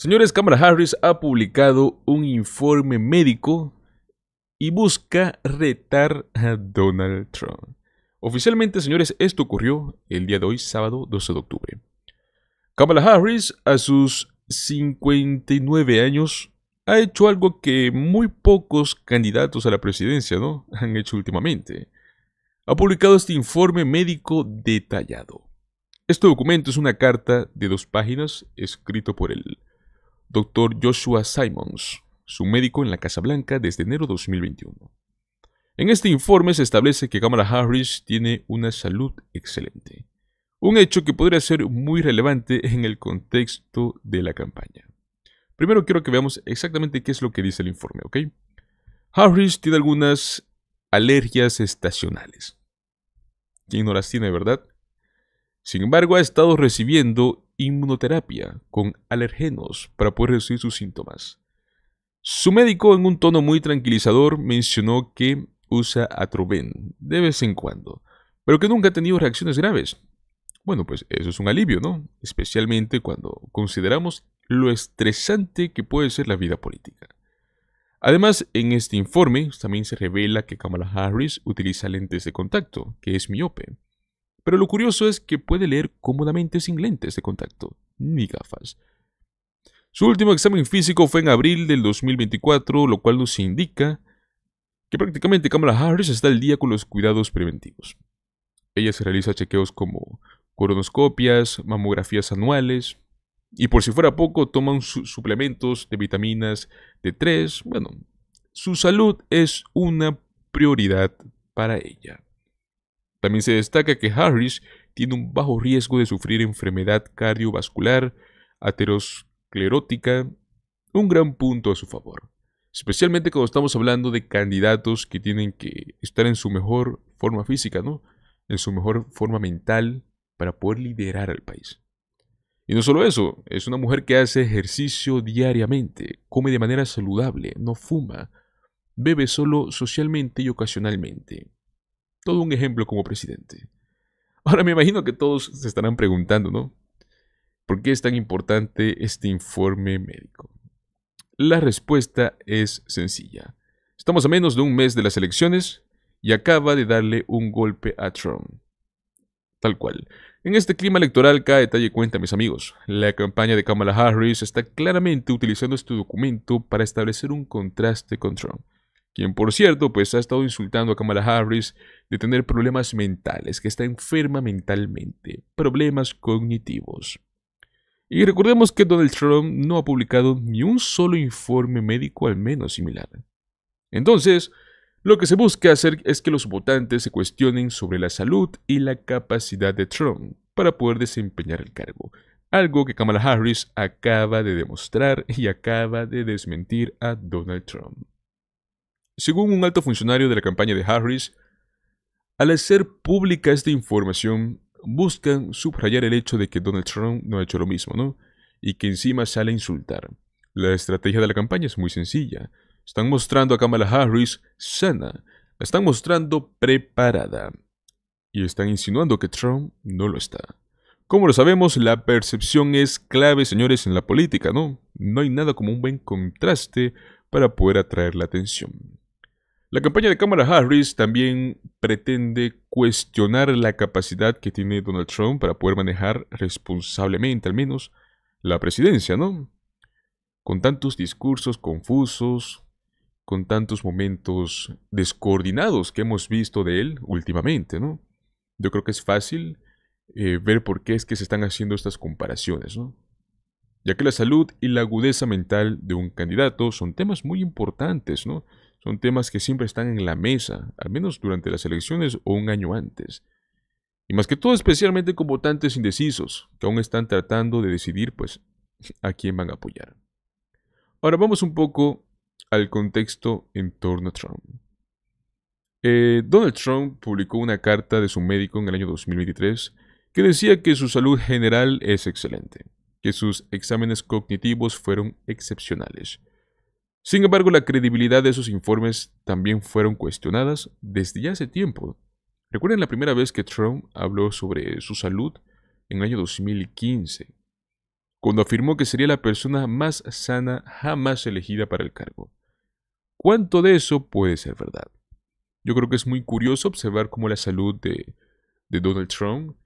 Señores, Kamala Harris ha publicado un informe médico y busca retar a Donald Trump. Oficialmente, señores, esto ocurrió el día de hoy, sábado 12 de octubre. Kamala Harris, a sus 59 años, ha hecho algo que muy pocos candidatos a la presidencia ¿no? han hecho últimamente. Ha publicado este informe médico detallado. Este documento es una carta de dos páginas escrito por el Dr. Joshua Simons, su médico en la Casa Blanca desde enero de 2021. En este informe se establece que Cámara Harris tiene una salud excelente, un hecho que podría ser muy relevante en el contexto de la campaña. Primero quiero que veamos exactamente qué es lo que dice el informe, ¿ok? Harris tiene algunas alergias estacionales. ¿Quién no las tiene, verdad? Sin embargo, ha estado recibiendo inmunoterapia con alergenos para poder reducir sus síntomas. Su médico, en un tono muy tranquilizador, mencionó que usa Atroven de vez en cuando, pero que nunca ha tenido reacciones graves. Bueno, pues eso es un alivio, ¿no? Especialmente cuando consideramos lo estresante que puede ser la vida política. Además, en este informe también se revela que Kamala Harris utiliza lentes de contacto, que es miope pero lo curioso es que puede leer cómodamente sin lentes de contacto, ni gafas. Su último examen físico fue en abril del 2024, lo cual nos indica que prácticamente Kamala Harris está al día con los cuidados preventivos. Ella se realiza chequeos como coronoscopias, mamografías anuales, y por si fuera poco, toma suplementos de vitaminas D3. Bueno, su salud es una prioridad para ella. También se destaca que Harris tiene un bajo riesgo de sufrir enfermedad cardiovascular, aterosclerótica, un gran punto a su favor. Especialmente cuando estamos hablando de candidatos que tienen que estar en su mejor forma física, ¿no? En su mejor forma mental para poder liderar al país. Y no solo eso, es una mujer que hace ejercicio diariamente, come de manera saludable, no fuma, bebe solo socialmente y ocasionalmente. Todo un ejemplo como presidente. Ahora me imagino que todos se estarán preguntando, ¿no? ¿Por qué es tan importante este informe médico? La respuesta es sencilla. Estamos a menos de un mes de las elecciones y acaba de darle un golpe a Trump. Tal cual. En este clima electoral cada detalle cuenta, mis amigos. La campaña de Kamala Harris está claramente utilizando este documento para establecer un contraste con Trump quien por cierto pues ha estado insultando a Kamala Harris de tener problemas mentales, que está enferma mentalmente, problemas cognitivos. Y recordemos que Donald Trump no ha publicado ni un solo informe médico al menos similar. Entonces, lo que se busca hacer es que los votantes se cuestionen sobre la salud y la capacidad de Trump para poder desempeñar el cargo, algo que Kamala Harris acaba de demostrar y acaba de desmentir a Donald Trump. Según un alto funcionario de la campaña de Harris, al hacer pública esta información, buscan subrayar el hecho de que Donald Trump no ha hecho lo mismo, ¿no? Y que encima sale a insultar. La estrategia de la campaña es muy sencilla. Están mostrando a Kamala Harris sana, la están mostrando preparada. Y están insinuando que Trump no lo está. Como lo sabemos, la percepción es clave, señores, en la política, ¿no? No hay nada como un buen contraste para poder atraer la atención. La campaña de Cámara Harris también pretende cuestionar la capacidad que tiene Donald Trump para poder manejar responsablemente, al menos, la presidencia, ¿no? Con tantos discursos confusos, con tantos momentos descoordinados que hemos visto de él últimamente, ¿no? Yo creo que es fácil eh, ver por qué es que se están haciendo estas comparaciones, ¿no? Ya que la salud y la agudeza mental de un candidato son temas muy importantes, ¿no? Son temas que siempre están en la mesa, al menos durante las elecciones o un año antes. Y más que todo especialmente con votantes indecisos, que aún están tratando de decidir pues a quién van a apoyar. Ahora vamos un poco al contexto en torno a Trump. Eh, Donald Trump publicó una carta de su médico en el año 2023 que decía que su salud general es excelente, que sus exámenes cognitivos fueron excepcionales, sin embargo, la credibilidad de esos informes también fueron cuestionadas desde hace tiempo. Recuerden la primera vez que Trump habló sobre su salud en el año 2015, cuando afirmó que sería la persona más sana jamás elegida para el cargo. ¿Cuánto de eso puede ser verdad? Yo creo que es muy curioso observar cómo la salud de, de Donald Trump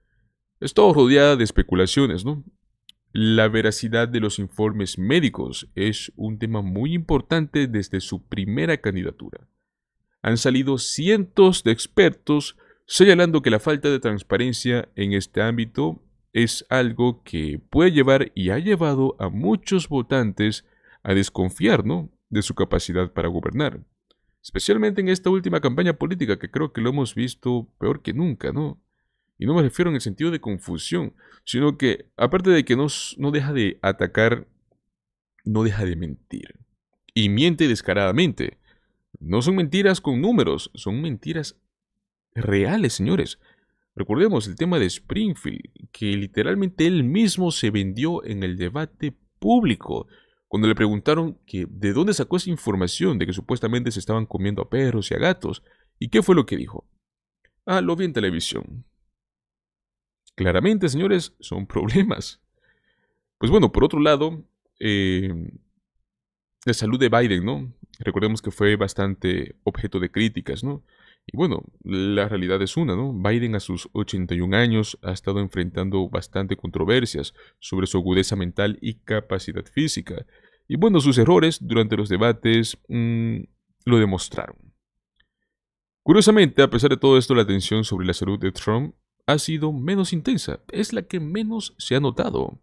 está rodeada de especulaciones, ¿no? La veracidad de los informes médicos es un tema muy importante desde su primera candidatura. Han salido cientos de expertos señalando que la falta de transparencia en este ámbito es algo que puede llevar y ha llevado a muchos votantes a desconfiar ¿no? de su capacidad para gobernar. Especialmente en esta última campaña política que creo que lo hemos visto peor que nunca, ¿no? Y no me refiero en el sentido de confusión, sino que aparte de que no, deja de atacar, no deja de mentir. Y miente descaradamente. No son mentiras con números, son mentiras reales, señores. Recordemos el tema de Springfield, que literalmente él mismo se vendió en el debate público, cuando le preguntaron que de dónde sacó esa información de que supuestamente se estaban comiendo a perros y a gatos, y qué fue lo que dijo. Ah, lo vi en televisión. Claramente, señores, son problemas. Pues bueno, por otro lado, eh, la salud de Biden, ¿no? Recordemos que fue bastante objeto de críticas, ¿no? Y bueno, la realidad es una, ¿no? Biden a sus 81 años ha estado enfrentando bastante controversias sobre su agudeza mental y capacidad física. Y bueno, sus errores durante los debates mm, lo demostraron. Curiosamente, a pesar de todo esto, la atención sobre la salud de Trump ha sido menos intensa, es la que menos se ha notado.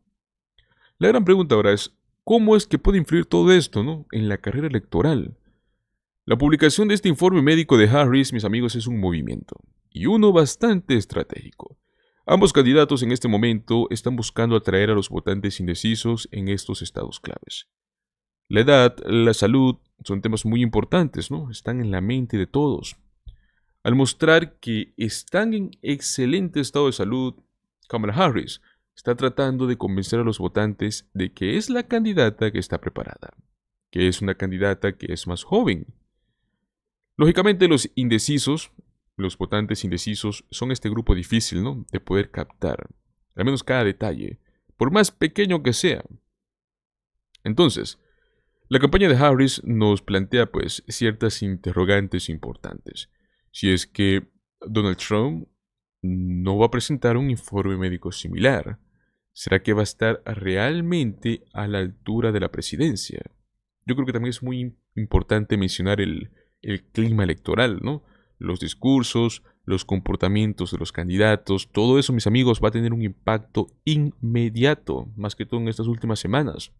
La gran pregunta ahora es, ¿cómo es que puede influir todo esto ¿no? en la carrera electoral? La publicación de este informe médico de Harris, mis amigos, es un movimiento, y uno bastante estratégico. Ambos candidatos en este momento están buscando atraer a los votantes indecisos en estos estados claves. La edad, la salud, son temas muy importantes, ¿no? Están en la mente de todos al mostrar que están en excelente estado de salud, Kamala Harris está tratando de convencer a los votantes de que es la candidata que está preparada, que es una candidata que es más joven. Lógicamente los indecisos, los votantes indecisos, son este grupo difícil, De poder captar, al menos cada detalle, por más pequeño que sea. Entonces, la campaña de Harris nos plantea pues ciertas interrogantes importantes si es que Donald Trump no va a presentar un informe médico similar. ¿Será que va a estar realmente a la altura de la presidencia? Yo creo que también es muy importante mencionar el, clima electoral, ¿no? Los discursos, los comportamientos de los candidatos, todo eso, mis amigos, va a tener un impacto inmediato, más que todo en estas últimas semanas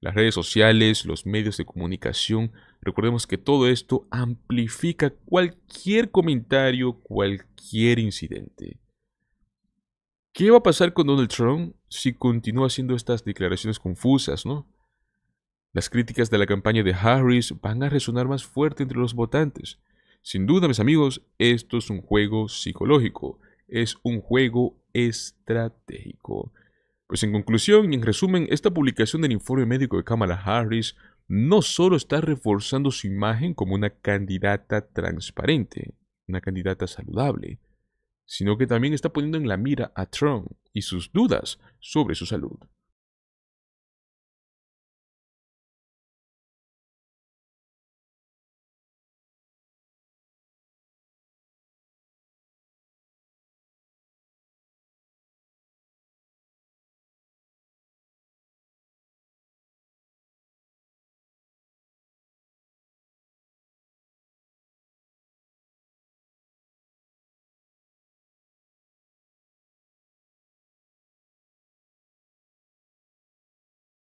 las redes sociales, los medios de comunicación. Recordemos que todo esto amplifica cualquier comentario, cualquier incidente. ¿Qué va a pasar con Donald Trump si continúa haciendo estas declaraciones confusas, no? Las críticas de la campaña de Harris van a resonar más fuerte entre los votantes. Sin duda, mis amigos, esto es un juego psicológico, es un juego estratégico. Pues en conclusión y en resumen, esta publicación del informe médico de Kamala Harris no solo está reforzando su imagen como una candidata transparente, una candidata saludable, sino que también está poniendo en la mira a Trump y sus dudas sobre su salud.